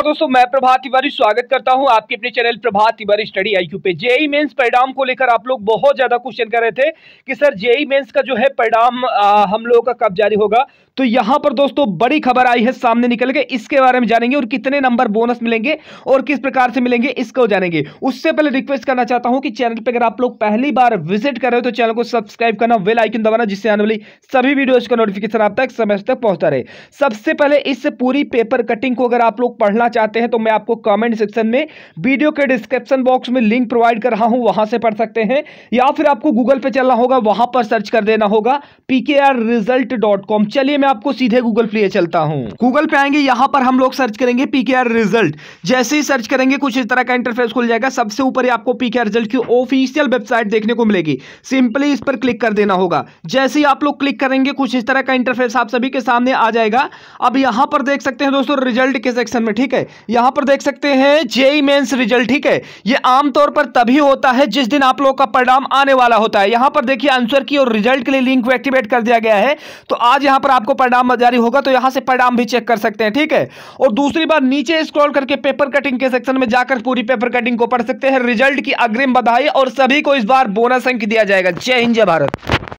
दोस्तों मैं प्रभात तिवारी स्वागत करता हूं आपके अपने channel Prabhat Tiwari study IQ पे जेई मेंस परिणाम को लेकर आप लोग बहुत ज्यादा क्वेश्चन कर रहे थे कि सर जेई मेंस का जो है परिणाम हम लोगों का कब जारी होगा तो यहां पर दोस्तों बड़ी खबर आई है सामने निकल के इसके बारे में जानेंगे और कितने नंबर बोनस मिलेंगे और किस प्रकार से मिलेंगे इसको जानेंगे उससे पहले रिक्वेस्ट करना चाहता हूं कि चैनल पर अगर आप लोग पहली बार विजिट कर रहे हो तो चैनल को सब्सक्राइब करना वेल आइकन दबाना जिससे आने वाली सभी वीडियोज का नोटिफिकेशन आप तक समय तक पहुंचता रहे सबसे पहले इस पूरी पेपर कटिंग को अगर आप लोग पढ़ना पढ़ना चाहते हैं तो मैं आपको कमेंट सेक्शन में वीडियो के डिस्क्रिप्शन बॉक्स में लिंक प्रोवाइड कर रहा हूं वहां से पढ़ सकते हैं या फिर आपको गूगल पे चलना होगा वहां पर सर्च कर देना होगा पी चलिए मैं आपको सीधे गूगल पे चलता हूँ गूगल पे आएंगे यहाँ पर हम लोग सर्च करेंगे पी रिजल्ट जैसे ही सर्च करेंगे कुछ इस तरह का इंटरफेस खुल जाएगा सबसे ऊपर आपको पी रिजल्ट की ऑफिशियल वेबसाइट देखने को मिलेगी सिंपली इस पर क्लिक कर देना होगा जैसे ही आप लोग क्लिक करेंगे कुछ इस तरह का इंटरफेस आप सभी के सामने आ जाएगा अब यहां पर देख सकते हैं दोस्तों रिजल्ट के सेक्शन में ठीक है ठीक है यहां पर देख सकते हैं जेई मेन्स रिजल्ट ठीक है ये आमतौर पर तभी होता है जिस दिन आप लोगों का परिणाम आने वाला होता है यहां पर देखिए आंसर की और रिजल्ट के लिए लिंक एक्टिवेट कर दिया गया है तो आज यहां पर आपको परिणाम जारी होगा तो यहां से परिणाम भी चेक कर सकते हैं ठीक है और दूसरी बार नीचे स्क्रॉल करके पेपर कटिंग के सेक्शन में जाकर पूरी पेपर कटिंग को पढ़ सकते हैं रिजल्ट की अग्रिम बधाई और सभी को इस बार बोनस अंक दिया जाएगा जय हिंद जय भारत